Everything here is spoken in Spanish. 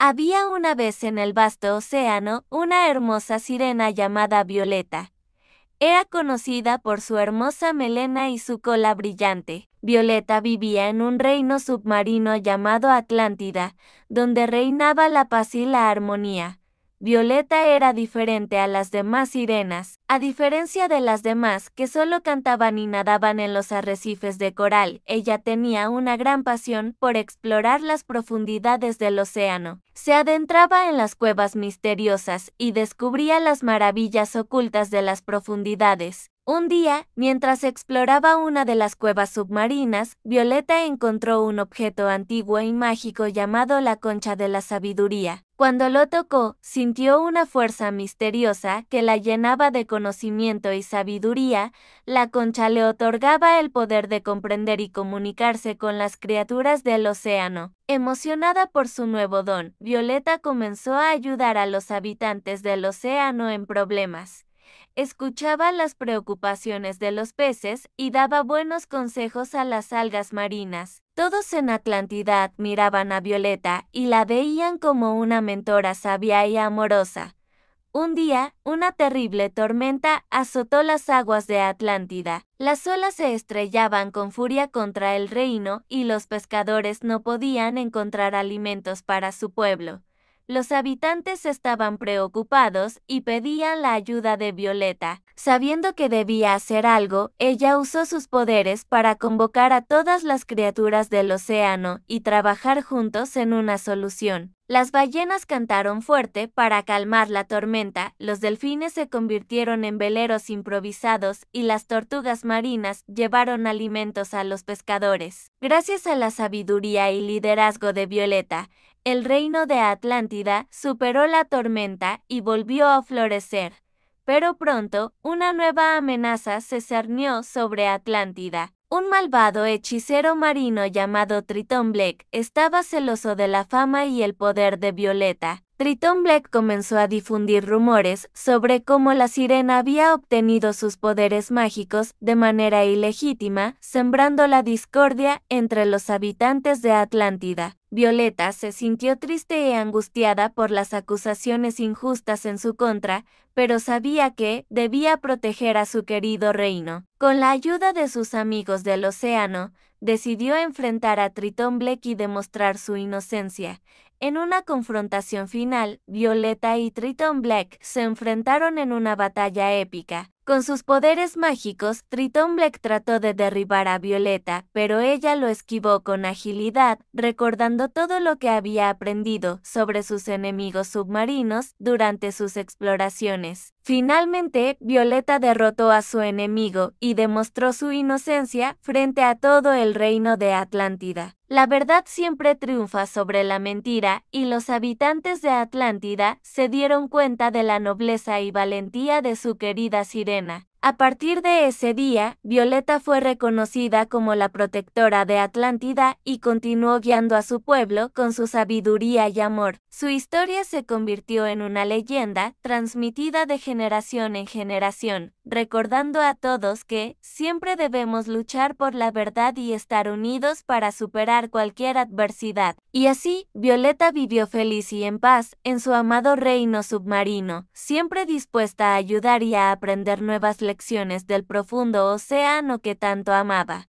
Había una vez en el vasto océano una hermosa sirena llamada Violeta. Era conocida por su hermosa melena y su cola brillante. Violeta vivía en un reino submarino llamado Atlántida, donde reinaba la paz y la armonía. Violeta era diferente a las demás sirenas, a diferencia de las demás que solo cantaban y nadaban en los arrecifes de coral, ella tenía una gran pasión por explorar las profundidades del océano. Se adentraba en las cuevas misteriosas y descubría las maravillas ocultas de las profundidades. Un día, mientras exploraba una de las cuevas submarinas, Violeta encontró un objeto antiguo y mágico llamado la concha de la sabiduría. Cuando lo tocó, sintió una fuerza misteriosa que la llenaba de conocimiento y sabiduría, la concha le otorgaba el poder de comprender y comunicarse con las criaturas del océano. Emocionada por su nuevo don, Violeta comenzó a ayudar a los habitantes del océano en problemas escuchaba las preocupaciones de los peces y daba buenos consejos a las algas marinas. Todos en Atlántida miraban a Violeta y la veían como una mentora sabia y amorosa. Un día, una terrible tormenta azotó las aguas de Atlántida. Las olas se estrellaban con furia contra el reino y los pescadores no podían encontrar alimentos para su pueblo. Los habitantes estaban preocupados y pedían la ayuda de Violeta. Sabiendo que debía hacer algo, ella usó sus poderes para convocar a todas las criaturas del océano y trabajar juntos en una solución. Las ballenas cantaron fuerte para calmar la tormenta, los delfines se convirtieron en veleros improvisados y las tortugas marinas llevaron alimentos a los pescadores. Gracias a la sabiduría y liderazgo de Violeta, el reino de Atlántida superó la tormenta y volvió a florecer. Pero pronto, una nueva amenaza se cernió sobre Atlántida. Un malvado hechicero marino llamado Triton Black estaba celoso de la fama y el poder de Violeta, Triton Black comenzó a difundir rumores sobre cómo la sirena había obtenido sus poderes mágicos de manera ilegítima, sembrando la discordia entre los habitantes de Atlántida. Violeta se sintió triste y angustiada por las acusaciones injustas en su contra, pero sabía que debía proteger a su querido reino. Con la ayuda de sus amigos del océano, decidió enfrentar a Tritón Black y demostrar su inocencia, en una confrontación final, Violeta y Triton Black se enfrentaron en una batalla épica. Con sus poderes mágicos, Triton Black trató de derribar a Violeta, pero ella lo esquivó con agilidad, recordando todo lo que había aprendido sobre sus enemigos submarinos durante sus exploraciones. Finalmente, Violeta derrotó a su enemigo y demostró su inocencia frente a todo el reino de Atlántida. La verdad siempre triunfa sobre la mentira, y los habitantes de Atlántida se dieron cuenta de la nobleza y valentía de su querida sirena. A partir de ese día, Violeta fue reconocida como la protectora de Atlántida y continuó guiando a su pueblo con su sabiduría y amor. Su historia se convirtió en una leyenda, transmitida de generación en generación recordando a todos que siempre debemos luchar por la verdad y estar unidos para superar cualquier adversidad. Y así, Violeta vivió feliz y en paz en su amado reino submarino, siempre dispuesta a ayudar y a aprender nuevas lecciones del profundo océano que tanto amaba.